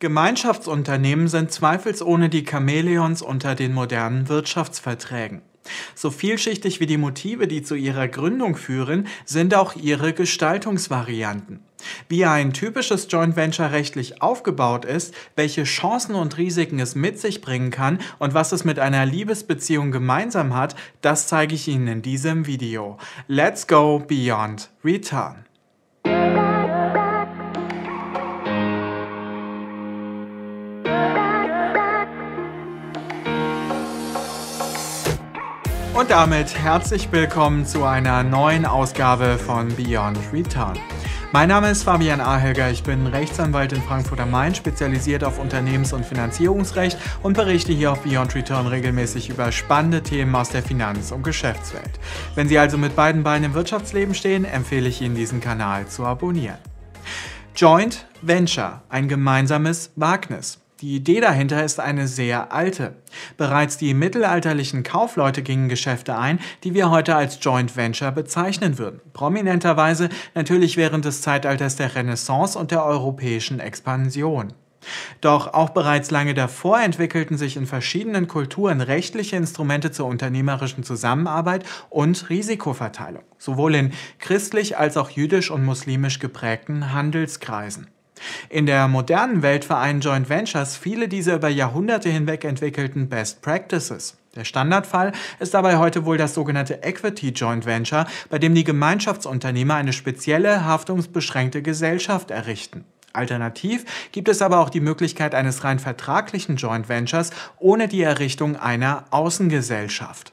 Gemeinschaftsunternehmen sind zweifelsohne die Chamäleons unter den modernen Wirtschaftsverträgen. So vielschichtig wie die Motive, die zu ihrer Gründung führen, sind auch ihre Gestaltungsvarianten. Wie ein typisches Joint Venture rechtlich aufgebaut ist, welche Chancen und Risiken es mit sich bringen kann und was es mit einer Liebesbeziehung gemeinsam hat, das zeige ich Ihnen in diesem Video. Let's go beyond return. Und damit herzlich willkommen zu einer neuen Ausgabe von Beyond Return. Mein Name ist Fabian Ahelger, ich bin Rechtsanwalt in Frankfurt am Main, spezialisiert auf Unternehmens- und Finanzierungsrecht und berichte hier auf Beyond Return regelmäßig über spannende Themen aus der Finanz- und Geschäftswelt. Wenn Sie also mit beiden Beinen im Wirtschaftsleben stehen, empfehle ich Ihnen, diesen Kanal zu abonnieren. Joint Venture, ein gemeinsames Wagnis. Die Idee dahinter ist eine sehr alte. Bereits die mittelalterlichen Kaufleute gingen Geschäfte ein, die wir heute als Joint Venture bezeichnen würden. Prominenterweise natürlich während des Zeitalters der Renaissance und der europäischen Expansion. Doch auch bereits lange davor entwickelten sich in verschiedenen Kulturen rechtliche Instrumente zur unternehmerischen Zusammenarbeit und Risikoverteilung, sowohl in christlich als auch jüdisch und muslimisch geprägten Handelskreisen. In der modernen Welt vereinen Joint Ventures viele dieser über Jahrhunderte hinweg entwickelten Best Practices. Der Standardfall ist dabei heute wohl das sogenannte Equity Joint Venture, bei dem die Gemeinschaftsunternehmer eine spezielle haftungsbeschränkte Gesellschaft errichten. Alternativ gibt es aber auch die Möglichkeit eines rein vertraglichen Joint Ventures ohne die Errichtung einer Außengesellschaft.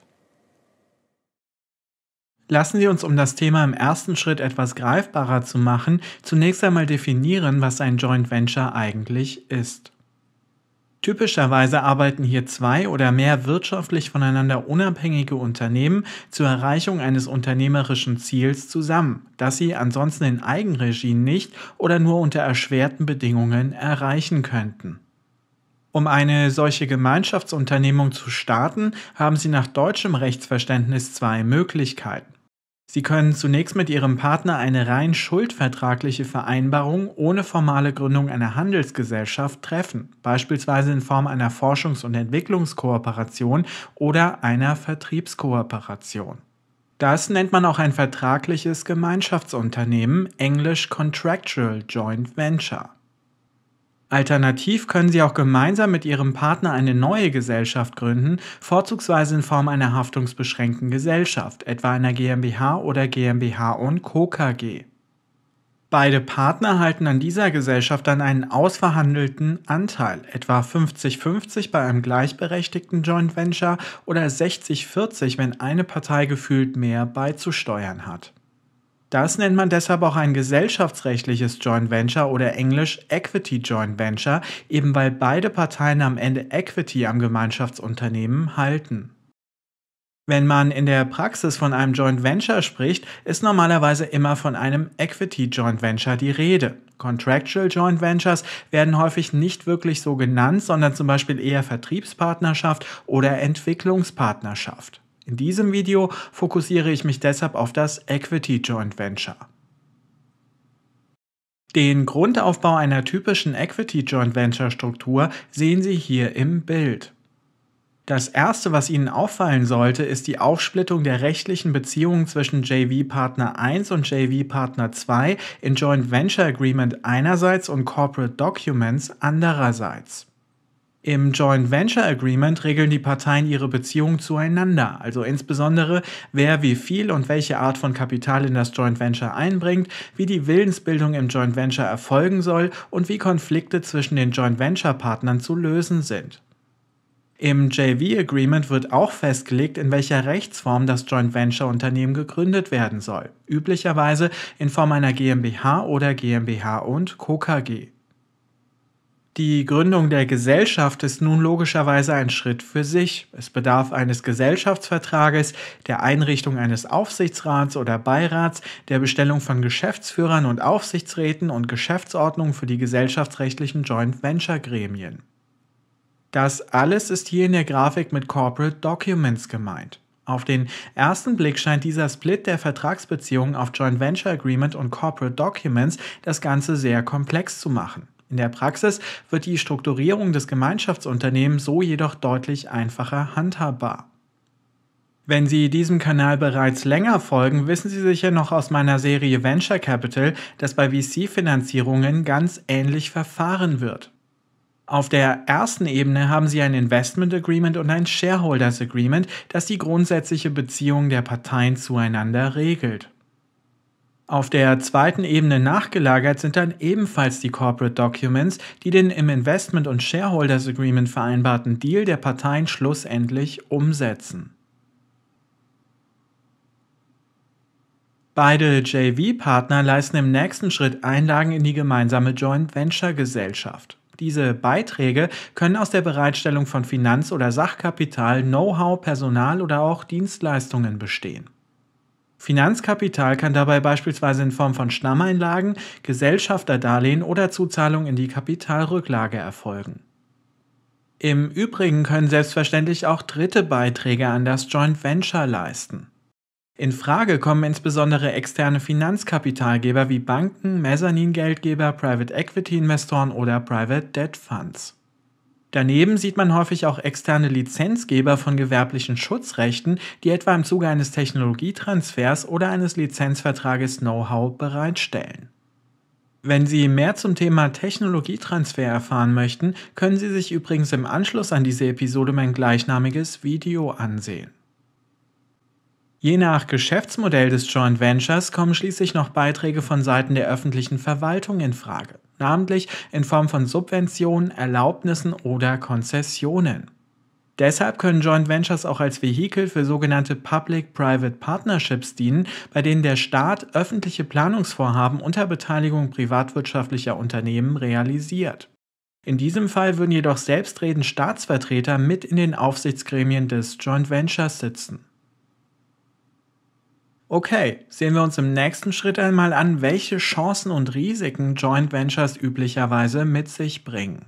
Lassen Sie uns, um das Thema im ersten Schritt etwas greifbarer zu machen, zunächst einmal definieren, was ein Joint Venture eigentlich ist. Typischerweise arbeiten hier zwei oder mehr wirtschaftlich voneinander unabhängige Unternehmen zur Erreichung eines unternehmerischen Ziels zusammen, das sie ansonsten in Eigenregie nicht oder nur unter erschwerten Bedingungen erreichen könnten. Um eine solche Gemeinschaftsunternehmung zu starten, haben Sie nach deutschem Rechtsverständnis zwei Möglichkeiten. Sie können zunächst mit Ihrem Partner eine rein schuldvertragliche Vereinbarung ohne formale Gründung einer Handelsgesellschaft treffen, beispielsweise in Form einer Forschungs- und Entwicklungskooperation oder einer Vertriebskooperation. Das nennt man auch ein vertragliches Gemeinschaftsunternehmen, englisch Contractual Joint Venture. Alternativ können Sie auch gemeinsam mit Ihrem Partner eine neue Gesellschaft gründen, vorzugsweise in Form einer haftungsbeschränkten Gesellschaft, etwa einer GmbH oder GmbH Co. KG. Beide Partner halten an dieser Gesellschaft dann einen ausverhandelten Anteil, etwa 50-50 bei einem gleichberechtigten Joint Venture oder 60-40, wenn eine Partei gefühlt mehr beizusteuern hat. Das nennt man deshalb auch ein gesellschaftsrechtliches Joint Venture oder englisch Equity Joint Venture, eben weil beide Parteien am Ende Equity am Gemeinschaftsunternehmen halten. Wenn man in der Praxis von einem Joint Venture spricht, ist normalerweise immer von einem Equity Joint Venture die Rede. Contractual Joint Ventures werden häufig nicht wirklich so genannt, sondern zum Beispiel eher Vertriebspartnerschaft oder Entwicklungspartnerschaft. In diesem Video fokussiere ich mich deshalb auf das Equity Joint Venture. Den Grundaufbau einer typischen Equity Joint Venture Struktur sehen Sie hier im Bild. Das erste, was Ihnen auffallen sollte, ist die Aufsplittung der rechtlichen Beziehungen zwischen JV-Partner 1 und JV-Partner 2 in Joint Venture Agreement einerseits und Corporate Documents andererseits. Im Joint Venture Agreement regeln die Parteien ihre Beziehungen zueinander, also insbesondere wer wie viel und welche Art von Kapital in das Joint Venture einbringt, wie die Willensbildung im Joint Venture erfolgen soll und wie Konflikte zwischen den Joint Venture Partnern zu lösen sind. Im JV-Agreement wird auch festgelegt, in welcher Rechtsform das Joint Venture-Unternehmen gegründet werden soll, üblicherweise in Form einer GmbH oder GmbH und KKG. Die Gründung der Gesellschaft ist nun logischerweise ein Schritt für sich. Es bedarf eines Gesellschaftsvertrages, der Einrichtung eines Aufsichtsrats oder Beirats, der Bestellung von Geschäftsführern und Aufsichtsräten und Geschäftsordnung für die gesellschaftsrechtlichen Joint Venture Gremien. Das alles ist hier in der Grafik mit Corporate Documents gemeint. Auf den ersten Blick scheint dieser Split der Vertragsbeziehungen auf Joint Venture Agreement und Corporate Documents das Ganze sehr komplex zu machen. In der Praxis wird die Strukturierung des Gemeinschaftsunternehmens so jedoch deutlich einfacher handhabbar. Wenn Sie diesem Kanal bereits länger folgen, wissen Sie sicher noch aus meiner Serie Venture Capital, dass bei VC-Finanzierungen ganz ähnlich verfahren wird. Auf der ersten Ebene haben Sie ein Investment Agreement und ein Shareholders Agreement, das die grundsätzliche Beziehung der Parteien zueinander regelt. Auf der zweiten Ebene nachgelagert sind dann ebenfalls die Corporate Documents, die den im Investment- und Shareholders Agreement vereinbarten Deal der Parteien schlussendlich umsetzen. Beide JV-Partner leisten im nächsten Schritt Einlagen in die gemeinsame Joint Venture Gesellschaft. Diese Beiträge können aus der Bereitstellung von Finanz- oder Sachkapital, Know-how, Personal oder auch Dienstleistungen bestehen. Finanzkapital kann dabei beispielsweise in Form von Stammeinlagen, Gesellschafterdarlehen oder Zuzahlungen in die Kapitalrücklage erfolgen. Im Übrigen können selbstverständlich auch dritte Beiträge an das Joint Venture leisten. In Frage kommen insbesondere externe Finanzkapitalgeber wie Banken, Mezzaningeldgeber, Private Equity Investoren oder Private Debt Funds. Daneben sieht man häufig auch externe Lizenzgeber von gewerblichen Schutzrechten, die etwa im Zuge eines Technologietransfers oder eines Lizenzvertrages Know-how bereitstellen. Wenn Sie mehr zum Thema Technologietransfer erfahren möchten, können Sie sich übrigens im Anschluss an diese Episode mein gleichnamiges Video ansehen. Je nach Geschäftsmodell des Joint Ventures kommen schließlich noch Beiträge von Seiten der öffentlichen Verwaltung in Frage namentlich in Form von Subventionen, Erlaubnissen oder Konzessionen. Deshalb können Joint Ventures auch als Vehikel für sogenannte Public-Private Partnerships dienen, bei denen der Staat öffentliche Planungsvorhaben unter Beteiligung privatwirtschaftlicher Unternehmen realisiert. In diesem Fall würden jedoch selbstredend Staatsvertreter mit in den Aufsichtsgremien des Joint Ventures sitzen. Okay, sehen wir uns im nächsten Schritt einmal an, welche Chancen und Risiken Joint Ventures üblicherweise mit sich bringen.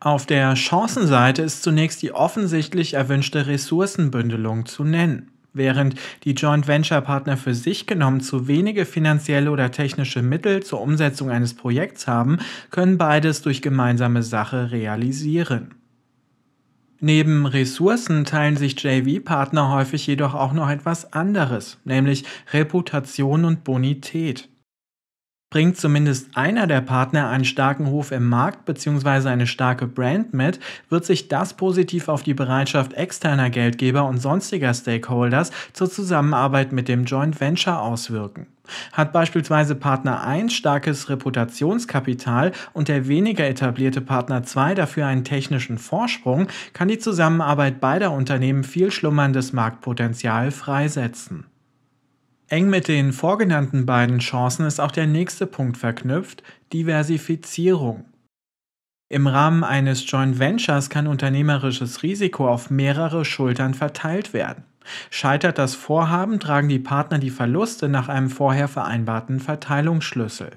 Auf der Chancenseite ist zunächst die offensichtlich erwünschte Ressourcenbündelung zu nennen. Während die Joint Venture Partner für sich genommen zu wenige finanzielle oder technische Mittel zur Umsetzung eines Projekts haben, können beides durch gemeinsame Sache realisieren. Neben Ressourcen teilen sich JV-Partner häufig jedoch auch noch etwas anderes, nämlich Reputation und Bonität. Bringt zumindest einer der Partner einen starken Ruf im Markt bzw. eine starke Brand mit, wird sich das positiv auf die Bereitschaft externer Geldgeber und sonstiger Stakeholders zur Zusammenarbeit mit dem Joint Venture auswirken. Hat beispielsweise Partner 1 starkes Reputationskapital und der weniger etablierte Partner 2 dafür einen technischen Vorsprung, kann die Zusammenarbeit beider Unternehmen viel schlummerndes Marktpotenzial freisetzen. Eng mit den vorgenannten beiden Chancen ist auch der nächste Punkt verknüpft, Diversifizierung. Im Rahmen eines Joint Ventures kann unternehmerisches Risiko auf mehrere Schultern verteilt werden. Scheitert das Vorhaben, tragen die Partner die Verluste nach einem vorher vereinbarten Verteilungsschlüssel.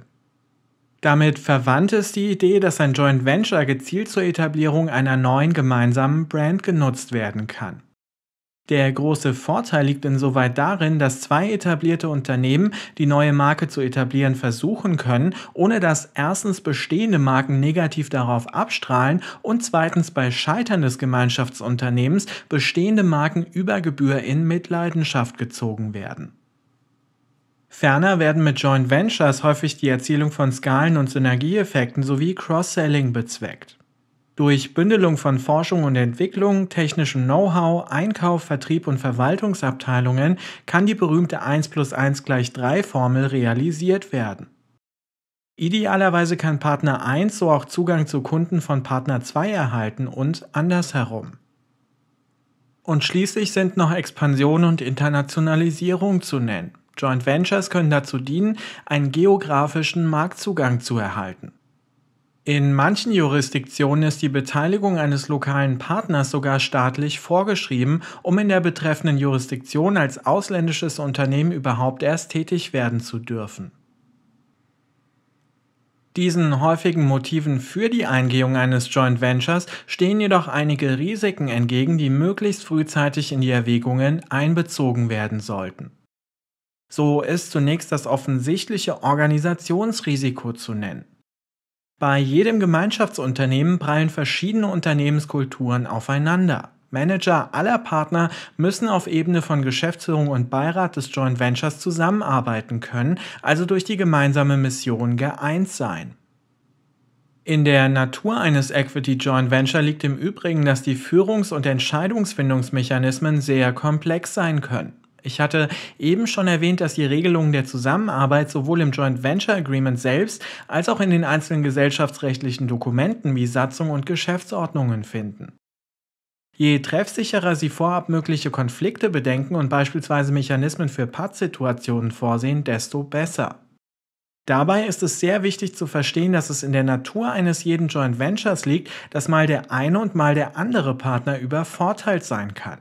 Damit verwandt ist die Idee, dass ein Joint Venture gezielt zur Etablierung einer neuen gemeinsamen Brand genutzt werden kann. Der große Vorteil liegt insoweit darin, dass zwei etablierte Unternehmen die neue Marke zu etablieren versuchen können, ohne dass erstens bestehende Marken negativ darauf abstrahlen und zweitens bei Scheitern des Gemeinschaftsunternehmens bestehende Marken über Gebühr in Mitleidenschaft gezogen werden. Ferner werden mit Joint Ventures häufig die Erzielung von Skalen- und Synergieeffekten sowie Cross-Selling bezweckt. Durch Bündelung von Forschung und Entwicklung, technischem Know-how, Einkauf, Vertrieb und Verwaltungsabteilungen kann die berühmte 1 plus 1 gleich 3 Formel realisiert werden. Idealerweise kann Partner 1 so auch Zugang zu Kunden von Partner 2 erhalten und andersherum. Und schließlich sind noch Expansion und Internationalisierung zu nennen. Joint Ventures können dazu dienen, einen geografischen Marktzugang zu erhalten. In manchen Jurisdiktionen ist die Beteiligung eines lokalen Partners sogar staatlich vorgeschrieben, um in der betreffenden Jurisdiktion als ausländisches Unternehmen überhaupt erst tätig werden zu dürfen. Diesen häufigen Motiven für die Eingehung eines Joint Ventures stehen jedoch einige Risiken entgegen, die möglichst frühzeitig in die Erwägungen einbezogen werden sollten. So ist zunächst das offensichtliche Organisationsrisiko zu nennen. Bei jedem Gemeinschaftsunternehmen prallen verschiedene Unternehmenskulturen aufeinander. Manager aller Partner müssen auf Ebene von Geschäftsführung und Beirat des Joint Ventures zusammenarbeiten können, also durch die gemeinsame Mission geeint sein. In der Natur eines Equity Joint Venture liegt im Übrigen, dass die Führungs- und Entscheidungsfindungsmechanismen sehr komplex sein können. Ich hatte eben schon erwähnt, dass die Regelungen der Zusammenarbeit sowohl im Joint Venture Agreement selbst als auch in den einzelnen gesellschaftsrechtlichen Dokumenten wie Satzung und Geschäftsordnungen finden. Je treffsicherer Sie vorab mögliche Konflikte bedenken und beispielsweise Mechanismen für Pattsituationen vorsehen, desto besser. Dabei ist es sehr wichtig zu verstehen, dass es in der Natur eines jeden Joint Ventures liegt, dass mal der eine und mal der andere Partner übervorteilt sein kann.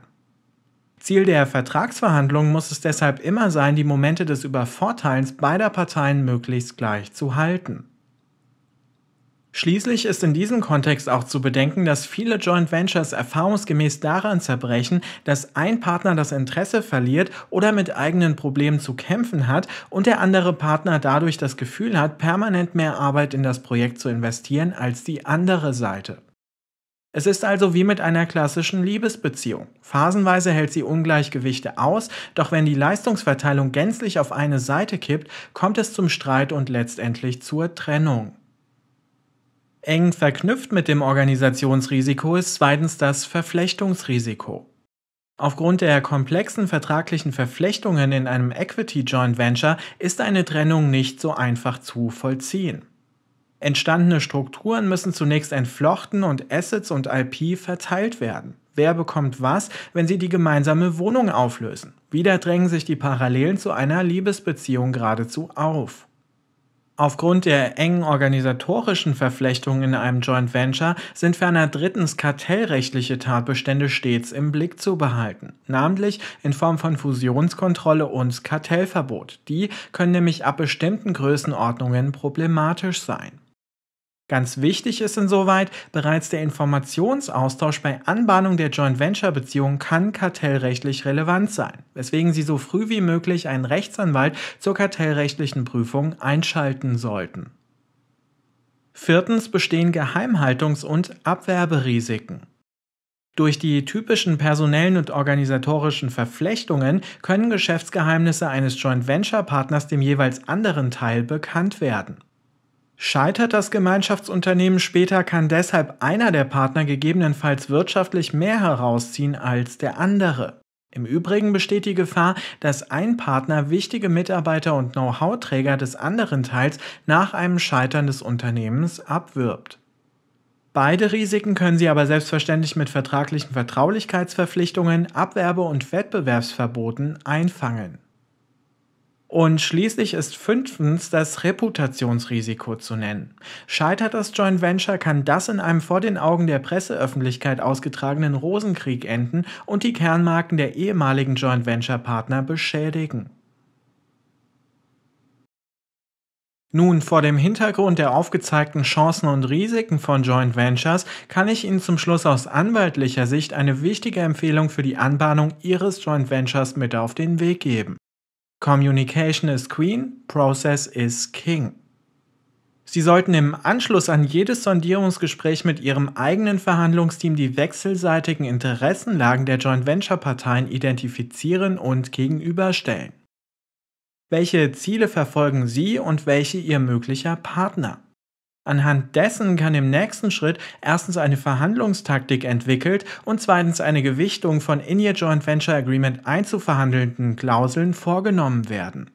Ziel der Vertragsverhandlungen muss es deshalb immer sein, die Momente des Übervorteilens beider Parteien möglichst gleich zu halten. Schließlich ist in diesem Kontext auch zu bedenken, dass viele Joint Ventures erfahrungsgemäß daran zerbrechen, dass ein Partner das Interesse verliert oder mit eigenen Problemen zu kämpfen hat und der andere Partner dadurch das Gefühl hat, permanent mehr Arbeit in das Projekt zu investieren als die andere Seite. Es ist also wie mit einer klassischen Liebesbeziehung. Phasenweise hält sie Ungleichgewichte aus, doch wenn die Leistungsverteilung gänzlich auf eine Seite kippt, kommt es zum Streit und letztendlich zur Trennung. Eng verknüpft mit dem Organisationsrisiko ist zweitens das Verflechtungsrisiko. Aufgrund der komplexen vertraglichen Verflechtungen in einem Equity Joint Venture ist eine Trennung nicht so einfach zu vollziehen. Entstandene Strukturen müssen zunächst entflochten und Assets und IP verteilt werden. Wer bekommt was, wenn sie die gemeinsame Wohnung auflösen? Wieder drängen sich die Parallelen zu einer Liebesbeziehung geradezu auf. Aufgrund der engen organisatorischen Verflechtungen in einem Joint Venture sind ferner drittens kartellrechtliche Tatbestände stets im Blick zu behalten, namentlich in Form von Fusionskontrolle und Kartellverbot. Die können nämlich ab bestimmten Größenordnungen problematisch sein. Ganz wichtig ist insoweit, bereits der Informationsaustausch bei Anbahnung der Joint Venture Beziehung kann kartellrechtlich relevant sein, weswegen Sie so früh wie möglich einen Rechtsanwalt zur kartellrechtlichen Prüfung einschalten sollten. Viertens bestehen Geheimhaltungs- und Abwerberisiken. Durch die typischen personellen und organisatorischen Verflechtungen können Geschäftsgeheimnisse eines Joint Venture Partners dem jeweils anderen Teil bekannt werden. Scheitert das Gemeinschaftsunternehmen später, kann deshalb einer der Partner gegebenenfalls wirtschaftlich mehr herausziehen als der andere. Im Übrigen besteht die Gefahr, dass ein Partner wichtige Mitarbeiter und Know-how-Träger des anderen Teils nach einem Scheitern des Unternehmens abwirbt. Beide Risiken können Sie aber selbstverständlich mit vertraglichen Vertraulichkeitsverpflichtungen, Abwerbe- und Wettbewerbsverboten einfangen. Und schließlich ist fünftens das Reputationsrisiko zu nennen. Scheitert das Joint Venture, kann das in einem vor den Augen der Presseöffentlichkeit ausgetragenen Rosenkrieg enden und die Kernmarken der ehemaligen Joint Venture Partner beschädigen. Nun, vor dem Hintergrund der aufgezeigten Chancen und Risiken von Joint Ventures kann ich Ihnen zum Schluss aus anwaltlicher Sicht eine wichtige Empfehlung für die Anbahnung Ihres Joint Ventures mit auf den Weg geben. Communication is Queen, Process is King. Sie sollten im Anschluss an jedes Sondierungsgespräch mit Ihrem eigenen Verhandlungsteam die wechselseitigen Interessenlagen der Joint Venture Parteien identifizieren und gegenüberstellen. Welche Ziele verfolgen Sie und welche Ihr möglicher Partner? Anhand dessen kann im nächsten Schritt erstens eine Verhandlungstaktik entwickelt und zweitens eine Gewichtung von in ihr Joint Venture Agreement einzuverhandelnden Klauseln vorgenommen werden.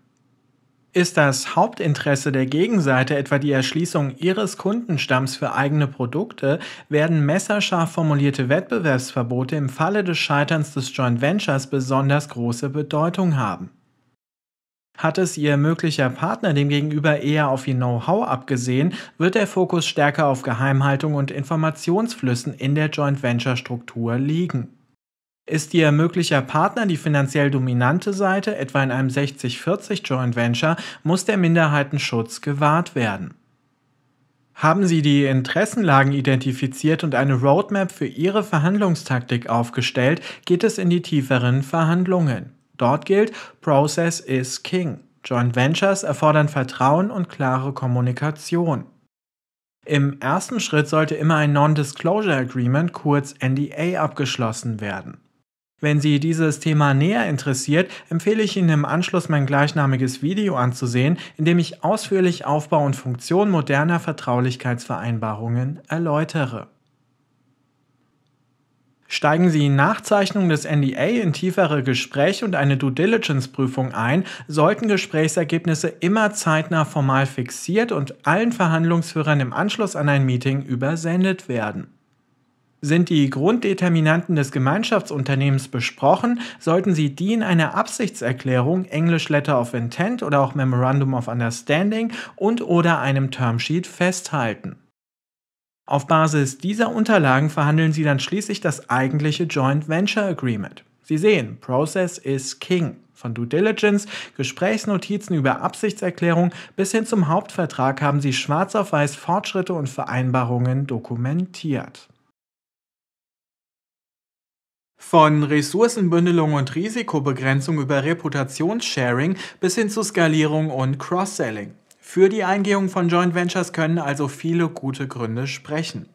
Ist das Hauptinteresse der Gegenseite etwa die Erschließung ihres Kundenstamms für eigene Produkte, werden messerscharf formulierte Wettbewerbsverbote im Falle des Scheiterns des Joint Ventures besonders große Bedeutung haben. Hat es ihr möglicher Partner demgegenüber eher auf ihr Know-how abgesehen, wird der Fokus stärker auf Geheimhaltung und Informationsflüssen in der Joint Venture Struktur liegen. Ist Ihr möglicher Partner die finanziell dominante Seite, etwa in einem 60-40 Joint Venture, muss der Minderheitenschutz gewahrt werden. Haben Sie die Interessenlagen identifiziert und eine Roadmap für Ihre Verhandlungstaktik aufgestellt, geht es in die tieferen Verhandlungen. Dort gilt, Process is King. Joint Ventures erfordern Vertrauen und klare Kommunikation. Im ersten Schritt sollte immer ein Non-Disclosure Agreement, kurz NDA, abgeschlossen werden. Wenn Sie dieses Thema näher interessiert, empfehle ich Ihnen im Anschluss mein gleichnamiges Video anzusehen, in dem ich ausführlich Aufbau und Funktion moderner Vertraulichkeitsvereinbarungen erläutere. Steigen Sie nach des NDA in tiefere Gespräche und eine Due Diligence-Prüfung ein, sollten Gesprächsergebnisse immer zeitnah formal fixiert und allen Verhandlungsführern im Anschluss an ein Meeting übersendet werden. Sind die Grunddeterminanten des Gemeinschaftsunternehmens besprochen, sollten Sie die in einer Absichtserklärung, Englisch Letter of Intent oder auch Memorandum of Understanding und oder einem Termsheet festhalten. Auf Basis dieser Unterlagen verhandeln sie dann schließlich das eigentliche Joint Venture Agreement. Sie sehen, Process is King. Von Due Diligence, Gesprächsnotizen über Absichtserklärung bis hin zum Hauptvertrag haben sie schwarz auf weiß Fortschritte und Vereinbarungen dokumentiert. Von Ressourcenbündelung und Risikobegrenzung über Reputationssharing bis hin zu Skalierung und Cross-Selling. Für die Eingehung von Joint Ventures können also viele gute Gründe sprechen.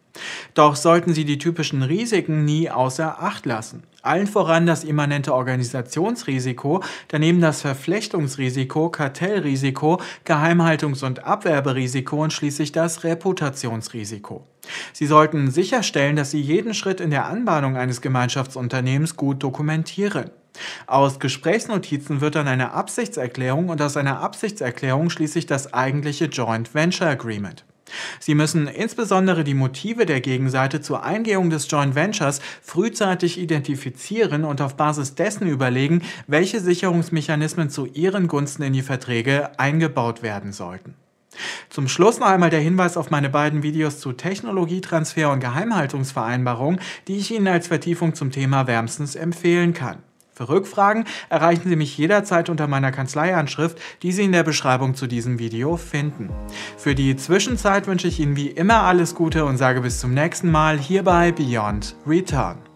Doch sollten Sie die typischen Risiken nie außer Acht lassen. Allen voran das immanente Organisationsrisiko, daneben das Verflechtungsrisiko, Kartellrisiko, Geheimhaltungs- und Abwerberisiko und schließlich das Reputationsrisiko. Sie sollten sicherstellen, dass Sie jeden Schritt in der Anbahnung eines Gemeinschaftsunternehmens gut dokumentieren. Aus Gesprächsnotizen wird dann eine Absichtserklärung und aus einer Absichtserklärung schließlich das eigentliche Joint Venture Agreement. Sie müssen insbesondere die Motive der Gegenseite zur Eingehung des Joint Ventures frühzeitig identifizieren und auf Basis dessen überlegen, welche Sicherungsmechanismen zu ihren Gunsten in die Verträge eingebaut werden sollten. Zum Schluss noch einmal der Hinweis auf meine beiden Videos zu Technologietransfer und Geheimhaltungsvereinbarung, die ich Ihnen als Vertiefung zum Thema wärmstens empfehlen kann. Für Rückfragen erreichen Sie mich jederzeit unter meiner Kanzleianschrift, die Sie in der Beschreibung zu diesem Video finden. Für die Zwischenzeit wünsche ich Ihnen wie immer alles Gute und sage bis zum nächsten Mal hier bei Beyond Return.